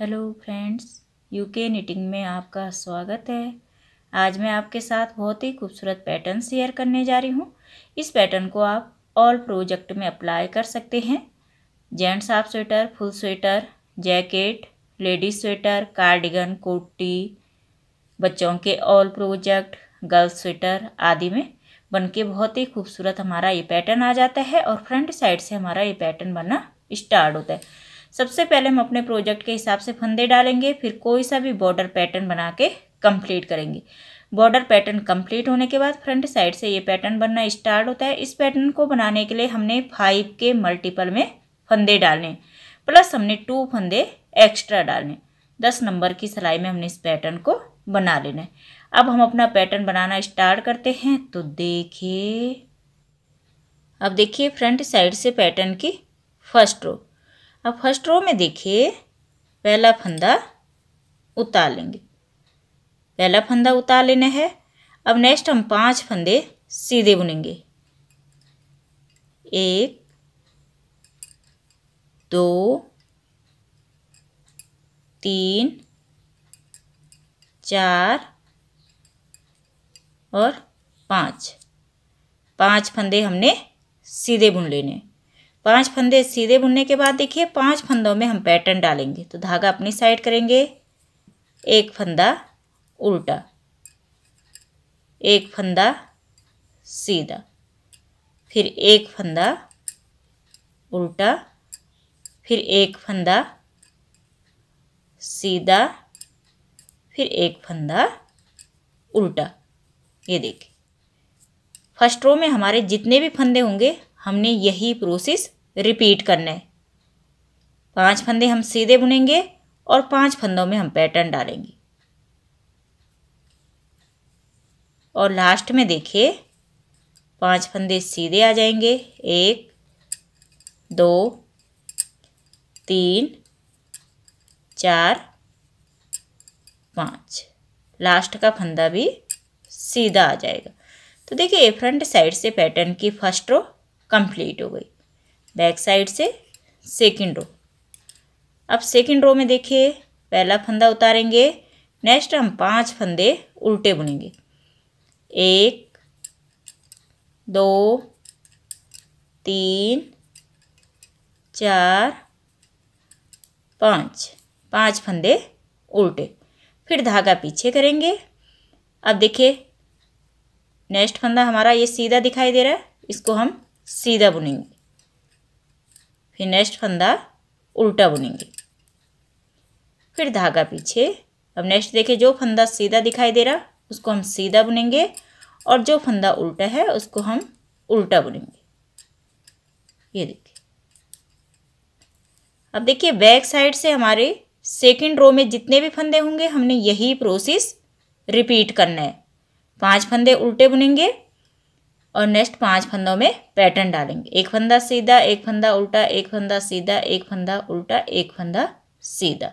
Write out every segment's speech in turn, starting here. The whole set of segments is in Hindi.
हेलो फ्रेंड्स यूके निटिंग में आपका स्वागत है आज मैं आपके साथ बहुत ही खूबसूरत पैटर्न शेयर करने जा रही हूँ इस पैटर्न को आप ऑल प्रोजेक्ट में अप्लाई कर सकते हैं gents half sweater full sweater jacket ladies sweater cardigan कोटी बच्चों के ऑल प्रोजेक्ट गर्ल्स स्वेटर आदि में बन के बहुत ही खूबसूरत हमारा ये पैटर्न आ जाता है और फ्रंट साइड से हमारा ये पैटर्न बनना स्टार्ट होता है सबसे पहले हम अपने प्रोजेक्ट के हिसाब से फंदे डालेंगे फिर कोई सा भी बॉर्डर पैटर्न बना के कम्प्लीट करेंगे बॉर्डर पैटर्न कंप्लीट होने के बाद फ्रंट साइड से ये पैटर्न बनना स्टार्ट होता है इस पैटर्न को बनाने के लिए हमने फाइव के मल्टीपल में फंदे डालने प्लस हमने टू फंदे एक्स्ट्रा डालने दस नंबर की सिलाई में हमने इस पैटर्न को बना लेना है अब हम अपना पैटर्न बनाना स्टार्ट करते हैं तो देखिए अब देखिए फ्रंट साइड से पैटर्न की फर्स्ट रो अब फर्स्ट रो में देखिए पहला फंदा उतार लेंगे पहला फंदा उतार लेना है अब नेक्स्ट हम पांच फंदे सीधे बुनेंगे एक दो तीन चार और पाँच पांच फंदे हमने सीधे बुन लेने पांच फंदे सीधे बुनने के बाद देखिए पांच फंदों में हम पैटर्न डालेंगे तो धागा अपनी साइड करेंगे एक फंदा उल्टा एक फंदा सीधा फिर एक फंदा उल्टा फिर एक फंदा सीधा फिर एक फंदा उल्टा ये देखिए फर्स्ट रो में हमारे जितने भी फंदे होंगे हमने यही प्रोसेस रिपीट करना है पांच फंदे हम सीधे बुनेंगे और पांच फंदों में हम पैटर्न डालेंगे और लास्ट में देखिए पांच फंदे सीधे आ जाएंगे एक दो तीन चार पाँच लास्ट का फंदा भी सीधा आ जाएगा तो देखिए फ्रंट साइड से पैटर्न की फर्स्ट रो कंप्लीट हो गई बैक साइड से सेकेंड रो अब सेकेंड रो में देखिए पहला फंदा उतारेंगे नेक्स्ट हम पांच फंदे उल्टे बुनेंगे एक दो तीन चार पाँच पाँच फंदे उल्टे फिर धागा पीछे करेंगे अब देखिए नेक्स्ट फंदा हमारा ये सीधा दिखाई दे रहा है इसको हम सीधा बुनेंगे फिर नेक्स्ट फंदा उल्टा बुनेंगे फिर धागा पीछे अब नेक्स्ट देखिए जो फंदा सीधा दिखाई दे रहा उसको हम सीधा बुनेंगे और जो फंदा उल्टा है उसको हम उल्टा बुनेंगे ये देखिए अब देखिए बैक साइड से हमारे सेकंड रो में जितने भी फंदे होंगे हमने यही प्रोसेस रिपीट करना है पांच फंदे उल्टे बुनेंगे और नेक्स्ट पांच फंदों में पैटर्न डालेंगे एक फंदा सीधा एक फंदा उल्टा एक फंदा सीधा एक फंदा उल्टा एक फंदा सीधा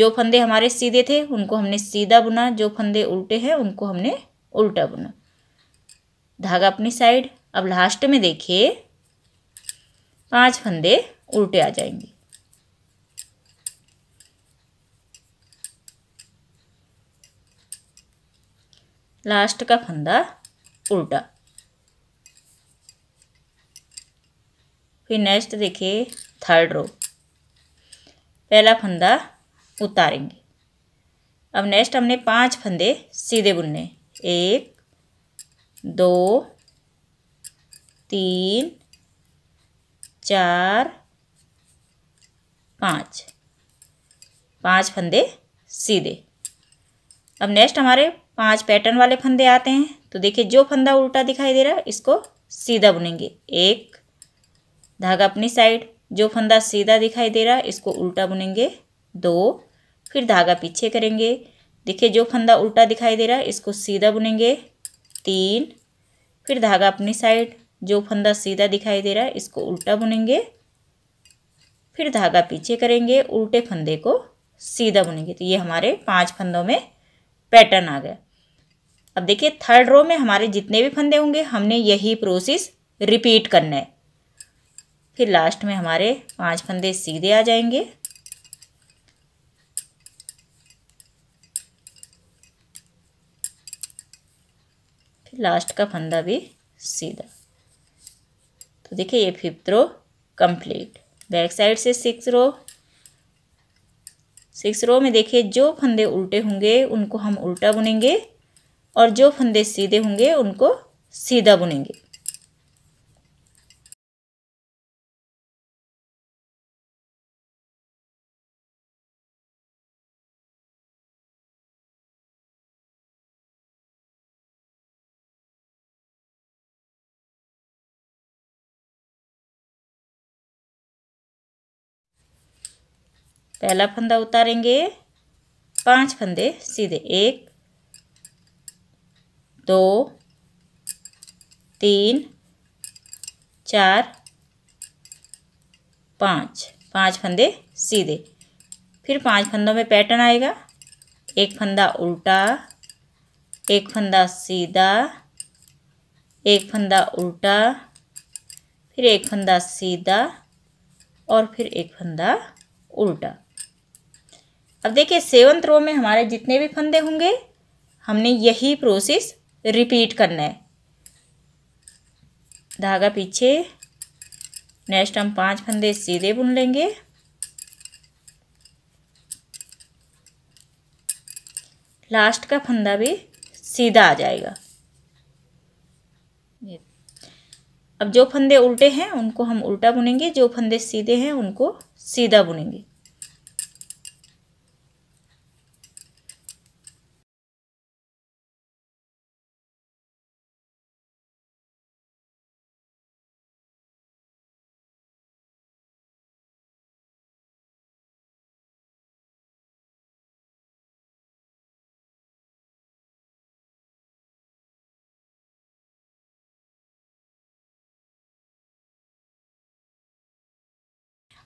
जो फंदे हमारे सीधे थे उनको हमने सीधा बुना जो फंदे उल्टे हैं उनको हमने उल्टा बुना धागा अपनी साइड अब लास्ट में देखिए पांच फंदे उल्टे आ जाएंगे लास्ट का फंदा उल्टा फिर नेक्स्ट देखिए थर्ड रो पहला फंदा उतारेंगे अब नेक्स्ट हमने पांच फंदे सीधे बुनने एक दो तीन चार पाँच पाँच फंदे सीधे अब नेक्स्ट हमारे पांच पैटर्न वाले फंदे आते हैं तो देखिए जो फंदा उल्टा दिखाई दे रहा है इसको सीधा बुनेंगे एक धागा अपनी साइड जो फंदा सीधा दिखाई दे रहा है इसको उल्टा बुनेंगे दो फिर धागा पीछे करेंगे देखिए जो फंदा उल्टा दिखाई दे रहा है इसको सीधा बुनेंगे तीन फिर धागा अपनी साइड जो फंदा सीधा दिखाई दे रहा है इसको उल्टा बुनेंगे फिर धागा पीछे करेंगे उल्टे फंदे को सीधा बुनेंगे तो ये हमारे पांच फंदों में पैटर्न आ गया अब देखिए थर्ड रो में हमारे जितने भी फंदे होंगे हमने यही प्रोसेस रिपीट करना है फिर लास्ट में हमारे पांच फंदे सीधे आ जाएंगे फिर लास्ट का फंदा भी सीधा तो देखिए ये fifth row complete back side से सिक्स रो सिक्स रो में देखिए जो फंदे उल्टे होंगे उनको हम उल्टा बुनेंगे और जो फंदे सीधे होंगे उनको सीधा बुनेंगे पहला फंदा उतारेंगे पांच फंदे सीधे एक दो तीन चार पाँच पाँच फंदे सीधे फिर पांच फंदों में पैटर्न आएगा एक फंदा उल्टा एक फंदा सीधा एक फंदा उल्टा फिर एक फंदा सीधा और फिर एक फंदा उल्टा अब देखिए सेवन्थ रो में हमारे जितने भी फंदे होंगे हमने यही प्रोसेस रिपीट करना है धागा पीछे नेक्स्ट हम पांच फंदे सीधे बुन लेंगे लास्ट का फंदा भी सीधा आ जाएगा अब जो फंदे उल्टे हैं उनको हम उल्टा बुनेंगे जो फंदे सीधे हैं उनको सीधा बुनेंगे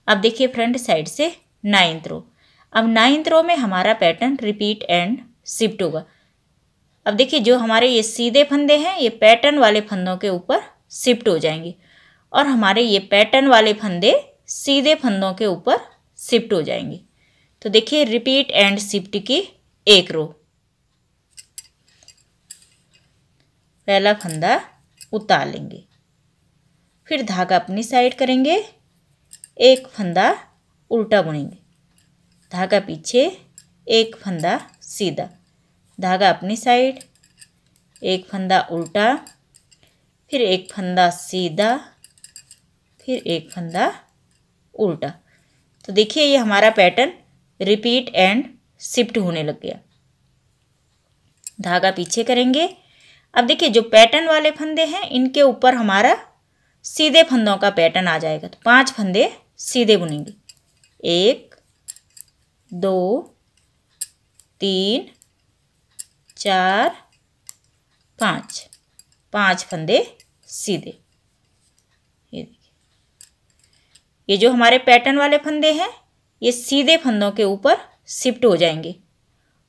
अब देखिए फ्रंट साइड से नाइन्थ रो अब नाइन्थ रो में हमारा पैटर्न रिपीट एंड शिफ्ट होगा अब देखिए जो हमारे ये सीधे फंदे हैं ये पैटर्न वाले फंदों के ऊपर शिफ्ट हो जाएंगे और हमारे ये पैटर्न वाले फंदे सीधे फंदों के ऊपर शिफ्ट हो जाएंगे तो देखिए रिपीट एंड शिफ्ट की एक रो पहला फंदा उतार लेंगे फिर धागा अपनी साइड करेंगे एक फंदा उल्टा बुनेंगे धागा पीछे एक फंदा सीधा धागा अपनी साइड एक फंदा उल्टा फिर एक फंदा सीधा फिर एक फंदा उल्टा तो देखिए ये हमारा पैटर्न रिपीट एंड शिफ्ट होने लग गया धागा पीछे करेंगे अब देखिए जो पैटर्न वाले फंदे हैं इनके ऊपर हमारा सीधे फंदों का पैटर्न आ जाएगा तो पांच फंदे सीधे बुनेंगे एक दो तीन चार पाँच पाँच फंदे सीधे ये देखिए ये जो हमारे पैटर्न वाले फंदे हैं ये सीधे फंदों के ऊपर शिफ्ट हो जाएंगे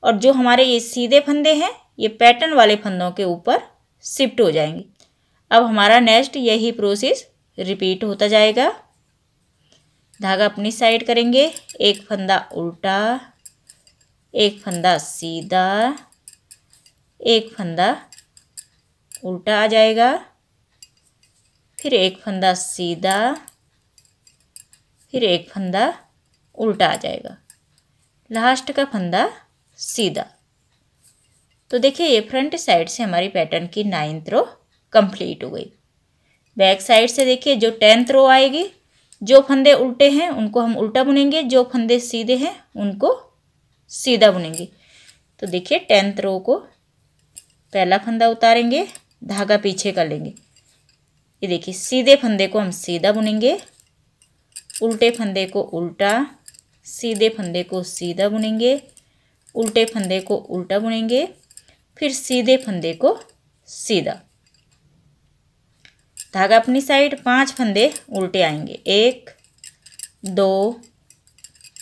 और जो हमारे ये सीधे फंदे हैं ये पैटर्न वाले फंदों के ऊपर शिफ्ट हो जाएंगे अब हमारा नेक्स्ट यही प्रोसेस रिपीट होता जाएगा धागा अपनी साइड करेंगे एक फंदा उल्टा एक फंदा सीधा एक फंदा उल्टा आ जाएगा फिर एक फंदा सीधा फिर एक फंदा उल्टा आ जाएगा लास्ट का फंदा सीधा तो देखिए ये फ्रंट साइड से हमारी पैटर्न की नाइन्थ रो कंप्लीट हो गई बैक साइड से देखिए जो टेंथ रो आएगी जो फंदे उल्टे हैं उनको हम उल्टा बुनेंगे जो फंदे सीधे हैं उनको सीधा बुनेंगे तो देखिए टेंथ रो को पहला फंदा उतारेंगे धागा पीछे कर लेंगे ये देखिए सीधे फंदे को हम सीधा बुनेंगे उल्टे फंदे को उल्टा सीधे फंदे को सीधा बुनेंगे उल्टे फंदे को उल्टा बुनेंगे फिर सीधे फंदे को सीधा धागा अपनी साइड पांच फंदे उल्टे आएंगे एक दो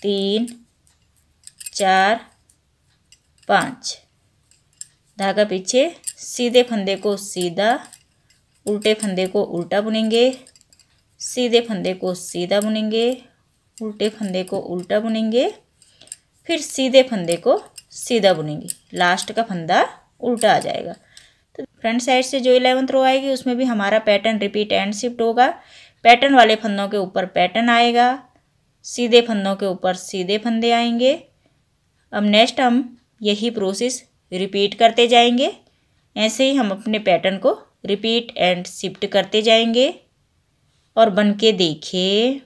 तीन चार पाँच धागा पीछे सीधे फंदे को सीधा उल्टे फंदे को उल्टा बुनेंगे सीधे फंदे को सीधा बुनेंगे उल्टे फंदे को उल्टा बुनेंगे फिर सीधे फंदे को सीधा बुनेंगे लास्ट का फंदा उल्टा आ जाएगा तो फ्रंट साइड से जो इलेवंथ रो आएगी उसमें भी हमारा पैटर्न रिपीट एंड शिफ्ट होगा पैटर्न वाले फंदों के ऊपर पैटर्न आएगा सीधे फंदों के ऊपर सीधे फंदे आएंगे अब नेक्स्ट हम यही प्रोसेस रिपीट करते जाएंगे ऐसे ही हम अपने पैटर्न को रिपीट एंड शिफ्ट करते जाएंगे और बन के देखिए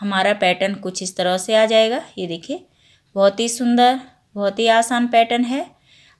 हमारा पैटर्न कुछ इस तरह से आ जाएगा ये देखिए बहुत ही सुंदर बहुत ही आसान पैटर्न है